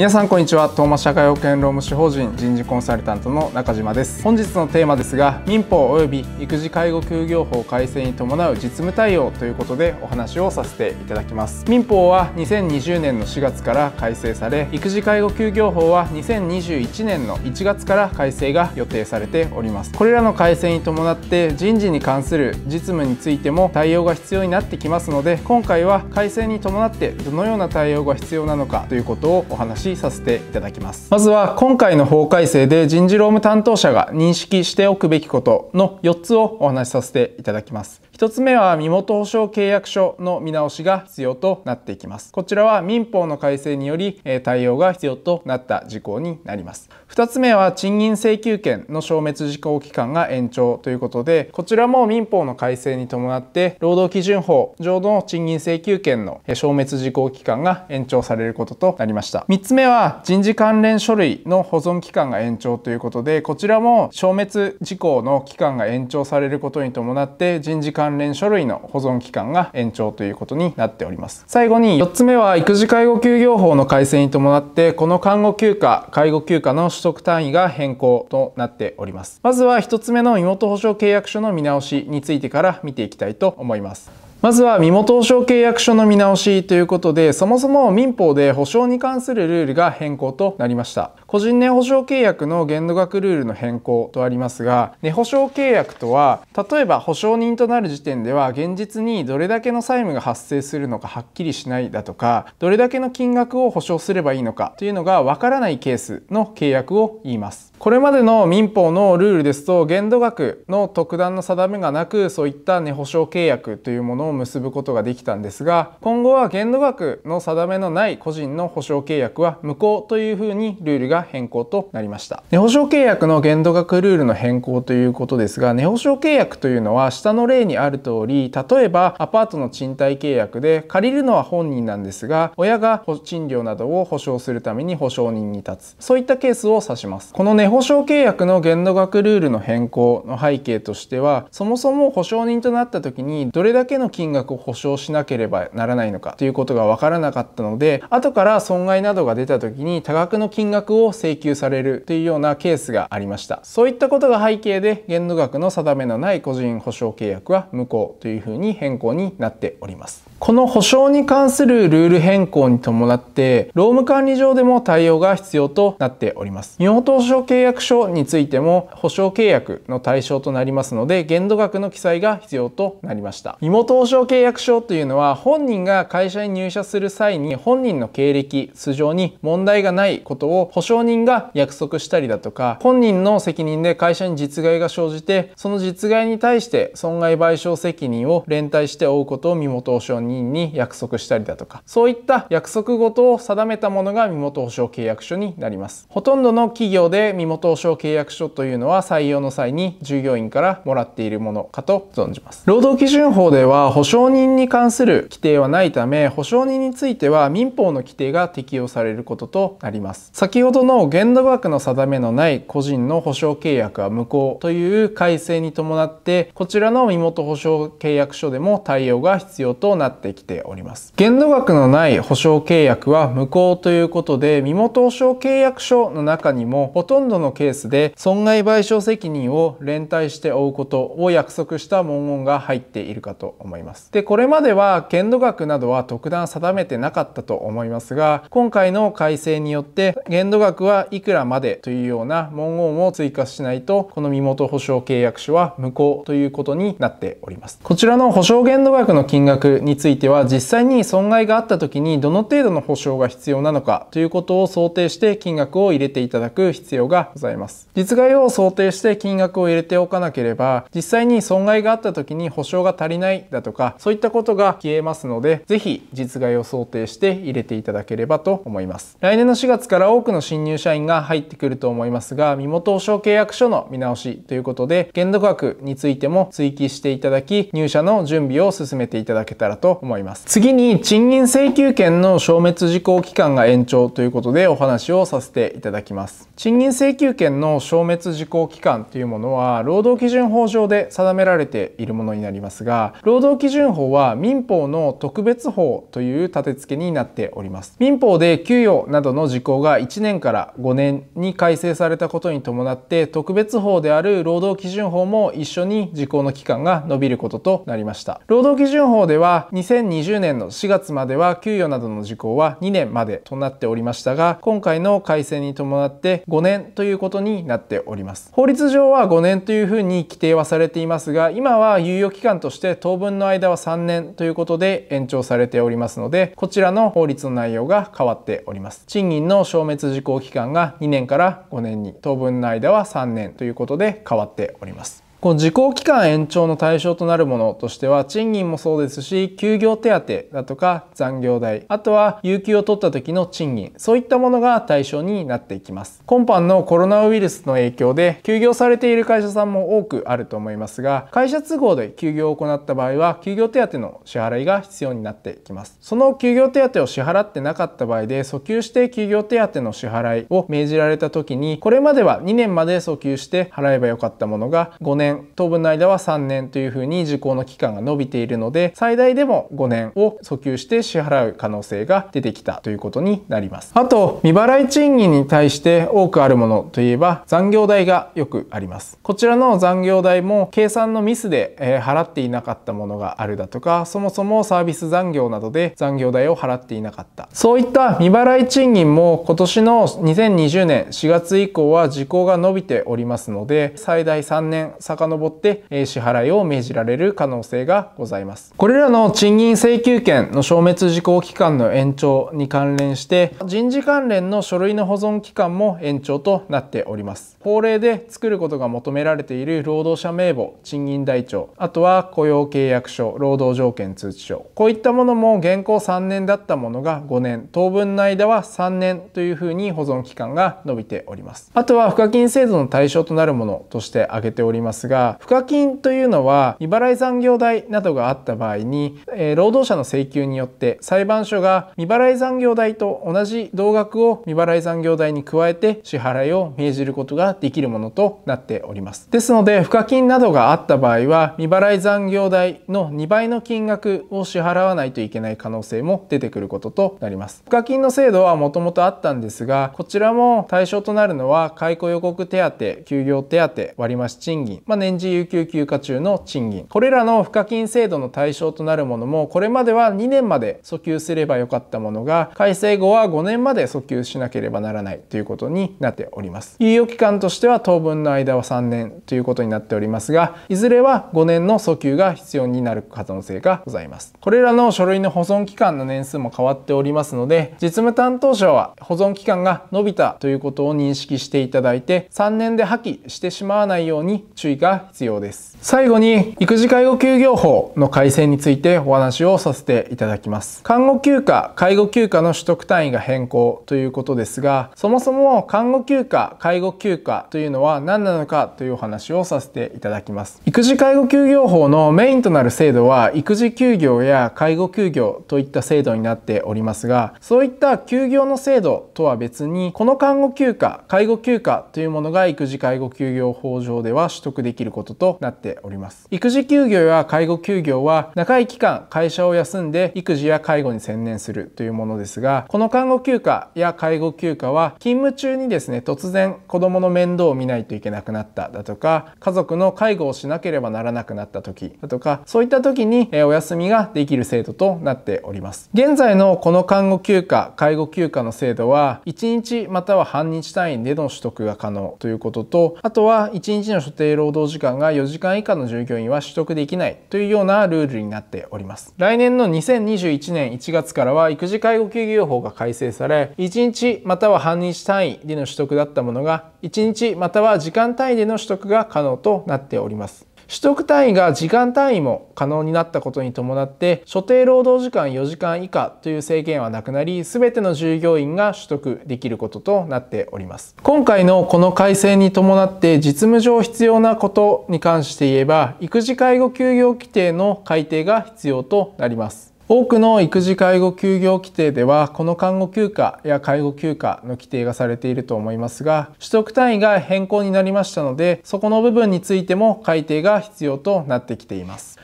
皆さんこんにちは東マ社会保険労務士法人人事コンサルタントの中島です本日のテーマですが民法及び育児介護休業法改正に伴う実務対応ということでお話をさせていただきます民法は2020年の4月から改正され育児介護休業法は2021年の1月から改正が予定されておりますこれらの改正に伴って人事に関する実務についても対応が必要になってきますので今回は改正に伴ってどのような対応が必要なのかということをお話しさせていただきますまずは今回の法改正で人事労務担当者が認識しておくべきことの4つをお話しさせていただきます1つ目は身元保証契約書の見直しが必要となっていきますこちらは民法の改正により対応が必要となった事項になります2つ目は賃金請求権の消滅時効期間が延長ということでこちらも民法の改正に伴って労働基準法上の賃金請求権の消滅時効期間が延長されることとなりました3つ目は人事関連書類の保存期間が延長ということでこちらも消滅時効の期間が延長されることに伴って人事関連関連書類の保存期間が延長ということになっております最後に4つ目は育児介護休業法の改正に伴ってこの看護休暇介護休暇の取得単位が変更となっておりますまずは1つ目の身元保証契約書の見直しについてから見ていきたいと思いますまずは身元保証契約書の見直しということで、そもそも民法で保証に関するルールが変更となりました。個人年保証契約の限度額ルールの変更とありますが根保証契約とは例えば保証人となる時点では現実にどれだけの債務が発生するのかはっきりしないだとかどれだけの金額を保証すればいいのかというのがわからないケースの契約を言います。これまでの民法のルールですと限度額の特段の定めがなくそういった根保証契約というものを結ぶことができたんですが今後は限度額の定めのない個人の保証契約は無効というふうにルールがが変更となりました。ネ保証契約の限度額ルールの変更ということですが、値保証契約というのは下の例にある通り、例えばアパートの賃貸契約で借りるのは本人なんですが、親が賃料などを保証するために保証人に立つ。そういったケースを指します。この値保証契約の限度額ルールの変更の背景としては、そもそも保証人となった時にどれだけの金額を保証しなければならないのかということがわからなかったので、後から損害などが出た時に多額の金額をを請求されるというようなケースがありましたそういったことが背景で限度額の定めのない個人保証契約は無効というふうに変更になっておりますこの保証に関するルール変更に伴って、労務管理上でも対応が必要となっております。日本投資契約書についても、保証契約の対象となりますので、限度額の記載が必要となりました。身元保証契約書というのは、本人が会社に入社する際に、本人の経歴、素性に問題がないことを保証人が約束したりだとか、本人の責任で会社に実害が生じて、その実害に対して損害賠償責任を連帯して負うことを身元保証人人に約束したりだとかそういった約束事を定めたものが身元保証契約書になりますほとんどの企業で身元保証契約書というのは採用の際に従業員からもらっているものかと存じます労働基準法では保証人に関する規定はないため保証人については民法の規定が適用されることとなります先ほどの限度額の定めのない個人の保証契約は無効という改正に伴ってこちらの身元保証契約書でも対応が必要となってってきております限度額のない保証契約は無効ということで身元保証契約書の中にもほとんどのケースで損害賠償責任を連帯して負うことを約束した文言が入っているかと思いますでこれまでは限度額などは特段定めてなかったと思いますが今回の改正によって限度額はいくらまでというような文言を追加しないとこの身元保証契約書は無効ということになっておりますこちらの保証限度額の金額についいては実際に損害があった時にどの程度の保証が必要なのかということを想定して金額を入れていただく必要がございます実害を想定して金額を入れておかなければ実際に損害があった時に保証が足りないだとかそういったことが消えますので是非実害を想定して入れていただければと思います来年の4月から多くの新入社員が入ってくると思いますが身元保証契約書の見直しということで限度額についても追記していただき入社の準備を進めていただけたらと思います次に賃金請求権の消滅時効期間が延長ということでお話をさせていただきます賃金請求権の消滅時効期間というものは労働基準法上で定められているものになりますが労働基準法は民法の特別法という立て付けになっております民法で給与などの時効が1年から5年に改正されたことに伴って特別法である労働基準法も一緒に時効の期間が延びることとなりました労働基準法では2020年の4月までは給与などの事項は2年までとなっておりましたが今回の改正に伴って5年ということになっております法律上は5年というふうに規定はされていますが今は猶予期間として当分の間は3年ということで延長されておりますのでこちらの法律の内容が変わっております賃金の消滅時効期間が2年から5年に当分の間は3年ということで変わっておりますこの時効期間延長の対象となるものとしては賃金もそうですし休業手当だとか残業代あとは有給を取った時の賃金そういったものが対象になっていきます今般のコロナウイルスの影響で休業されている会社さんも多くあると思いますが会社都合で休業を行った場合は休業手当の支払いが必要になってきますその休業手当を支払ってなかった場合で訴求して休業手当の支払いを命じられた時にこれまでは2年まで訴求して払えばよかったものが5年年当分の間は3年というふうに時効の期間が延びているので最大でも5年を訴求して支払う可能性が出てきたということになりますあと未払い賃金に対して多くあるものといえば残業代がよくありますこちらの残業代も計算のミスで、え払っていなかったものがあるだとかそもそもサービス残業などで残業代を払っていなかったそういった未払い賃金も今年の2020年4月以降は時効が伸びておりますので最大3年下って、え支払いを命じられる可能性がございます。これらの賃金請求権の消滅時効期間の延長に関連して、人事関連の書類の保存期間も延長となっております。法令で作ることが求められている労働者名簿、賃金台帳、あとは雇用契約書、労働条件通知書、こういったものも現行3年だったものが5年、当分の間は3年というふうに保存期間が伸びております。あとは賦課金制度の対象となるものとして挙げておりますが賦課金というのは未払い残業代などがあった場合に、えー、労働者の請求によって裁判所が未払い残業代と同じ同額を未払い残業代に加えて支払いを命じることができるものとなっておりますですので付加金などがあった場合は未払い残業代の2倍の金額を支払わないといけない可能性も出てくることとなります付加金の制度はもともとあったんですがこちらも対象となるのは解雇予告手当休業手当割増賃金、まあ年次有給休暇中の賃金これらの付加金制度の対象となるものもこれまでは2年まで訴求すればよかったものが改正後は5年まで訴求しなければならないということになっております猶予期間としては当分の間は3年ということになっておりますがいずれは5年の訴求が必要になる可能性がございますこれらの書類の保存期間の年数も変わっておりますので実務担当者は保存期間が延びたということを認識していただいて3年で破棄してしまわないように注意がが必要です最後に育児介護休業法の改正についてお話をさせていただきます看護休暇介護休暇の取得単位が変更ということですがそもそも看護休暇介護休暇というのは何なのかというお話をさせていただきます育児介護休業法のメインとなる制度は育児休業や介護休業といった制度になっておりますがそういった休業の制度とは別にこの看護休暇介護休暇というものが育児介護休業法上では取得できることとなってております育児休業や介護休業は長い期間会社を休んで育児や介護に専念するというものですがこの看護休暇や介護休暇は勤務中にですね突然子供の面倒を見ないといけなくなっただとか家族の介護をしなければならなくなった時だとかそういった時にお休みができる制度となっております現在のこの看護休暇介護休暇の制度は1日または半日単位での取得が可能ということとあとは1日の所定労働時間が4時間以以下の従業員は取得できないというようなルールになっております来年の2021年1月からは育児介護休業法が改正され1日または半日単位での取得だったものが1日または時間単位での取得が可能となっております取得単位が時間単位も可能になったことに伴って所定労働時間4時間以下という制限はなくなり全ての従業員が取得できることとなっております今回のこの改正に伴って実務上必要なことに関して言えば育児介護休業規定の改定が必要となります多くの育児介護休業規定ではこの看護休暇や介護休暇の規定がされていると思いますが取得単位が変更になりましたのでそこの部分についても改定が必要となってきています。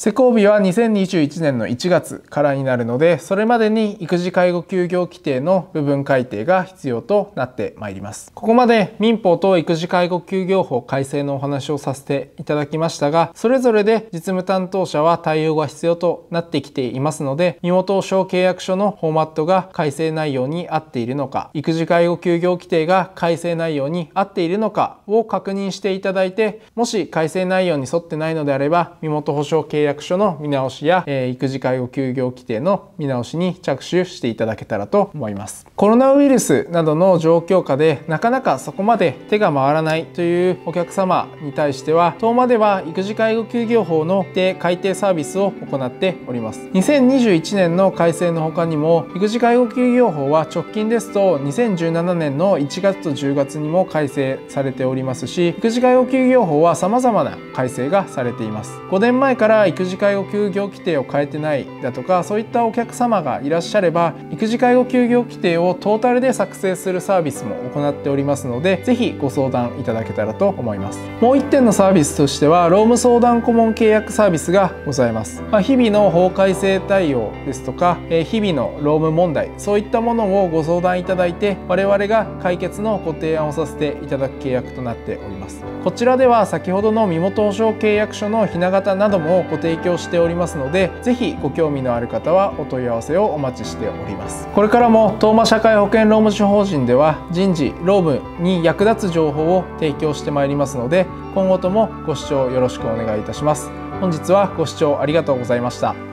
施行日は2021年の1月からになるのでそれまでに育児介護休業規定の部分改定が必要となってまいりますここまで民法と育児介護休業法改正のお話をさせていただきましたがそれぞれで実務担当者は対応が必要となってきていますので身元保証契約書のフォーマットが改正内容に合っているのか育児介護休業規定が改正内容に合っているのかを確認していただいてもし改正内容に沿ってないのであれば身元保証契約約書の見直しや、えー、育児介護休業規定の見直しに着手していただけたらと思いますコロナウイルスなどの状況下でなかなかそこまで手が回らないというお客様に対しては当までは育児介護休業法の規定改定サービスを行っております2021年の改正の他にも育児介護休業法は直近ですと2017年の1月と10月にも改正されておりますし育児介護休業法は様々な改正がされています5年前から育児介護休業規定を変えてないだとかそういったお客様がいらっしゃれば育児介護休業規定をトータルで作成するサービスも行っておりますので是非ご相談いただけたらと思いますもう1点のサービスとしては労務相談顧問契約サービスがございます、まあ、日々の法改正対応ですとか、え日々の労務問題そういったものをご相談いただいて我々が解決のご提案をさせていただく契約となっておりますこちらでは先ほどの身元保証契約書のひな形などもご提提供しておりますので是非ご興味のある方はお問い合わせをお待ちしておりますこれからも東間社会保険労務士法人では人事労務に役立つ情報を提供してまいりますので今後ともご視聴よろしくお願いいたします本日はご視聴ありがとうございました